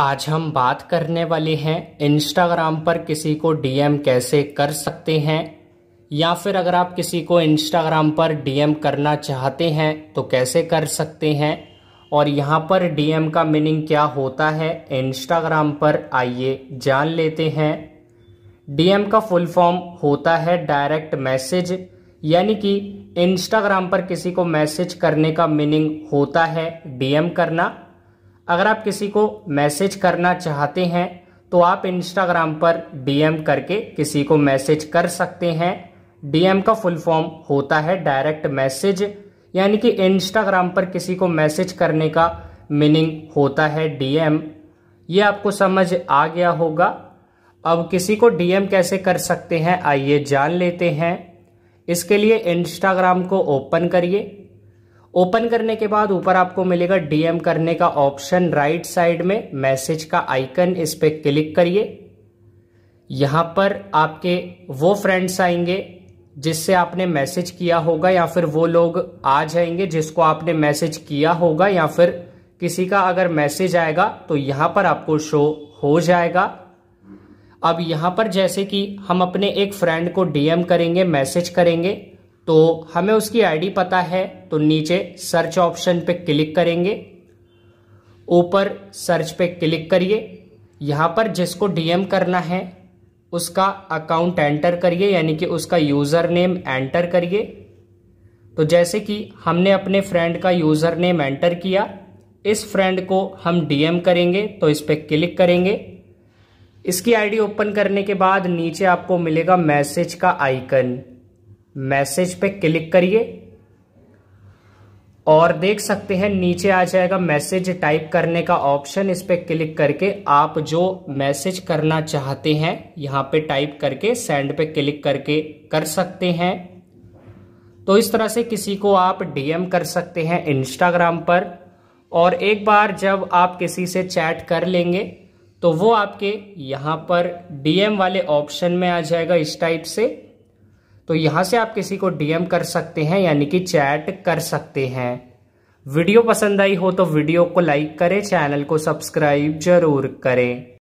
आज हम बात करने वाले हैं इंस्टाग्राम पर किसी को डीएम कैसे कर सकते हैं या फिर अगर आप किसी को इंस्टाग्राम पर डीएम करना चाहते हैं तो कैसे कर सकते हैं और यहाँ पर डीएम का मीनिंग क्या होता है इंस्टाग्राम पर आइए जान लेते हैं डीएम का फुल फॉर्म होता है डायरेक्ट मैसेज यानी कि इंस्टाग्राम पर किसी को मैसेज करने का मीनिंग होता है डीएम करना अगर आप किसी को मैसेज करना चाहते हैं तो आप इंस्टाग्राम पर डीएम करके किसी को मैसेज कर सकते हैं डीएम का फुल फॉर्म होता है डायरेक्ट मैसेज यानी कि इंस्टाग्राम पर किसी को मैसेज करने का मीनिंग होता है डीएम ये आपको समझ आ गया होगा अब किसी को डीएम कैसे कर सकते हैं आइए जान लेते हैं इसके लिए इंस्टाग्राम को ओपन करिए ओपन करने के बाद ऊपर आपको मिलेगा डीएम करने का ऑप्शन राइट साइड में मैसेज का आइकन इस पर क्लिक करिए यहां पर आपके वो फ्रेंड्स आएंगे जिससे आपने मैसेज किया होगा या फिर वो लोग आ जाएंगे जिसको आपने मैसेज किया होगा या फिर किसी का अगर मैसेज आएगा तो यहां पर आपको शो हो जाएगा अब यहां पर जैसे कि हम अपने एक फ्रेंड को डीएम करेंगे मैसेज करेंगे तो हमें उसकी आईडी पता है तो नीचे सर्च ऑप्शन पे क्लिक करेंगे ऊपर सर्च पे क्लिक करिए यहाँ पर जिसको डीएम करना है उसका अकाउंट एंटर करिए यानी कि उसका यूज़र नेम एंटर करिए तो जैसे कि हमने अपने फ्रेंड का यूज़र नेम एंटर किया इस फ्रेंड को हम डीएम करेंगे तो इस पर क्लिक करेंगे इसकी आईडी ओपन करने के बाद नीचे आपको मिलेगा मैसेज का आइकन मैसेज पे क्लिक करिए और देख सकते हैं नीचे आ जाएगा मैसेज टाइप करने का ऑप्शन इस पर क्लिक करके आप जो मैसेज करना चाहते हैं यहां पे टाइप करके सेंड पे क्लिक करके कर सकते हैं तो इस तरह से किसी को आप डीएम कर सकते हैं इंस्टाग्राम पर और एक बार जब आप किसी से चैट कर लेंगे तो वो आपके यहां पर डीएम वाले ऑप्शन में आ जाएगा इस टाइप से तो यहाँ से आप किसी को डीएम कर सकते हैं यानी कि चैट कर सकते हैं वीडियो पसंद आई हो तो वीडियो को लाइक करें चैनल को सब्सक्राइब जरूर करें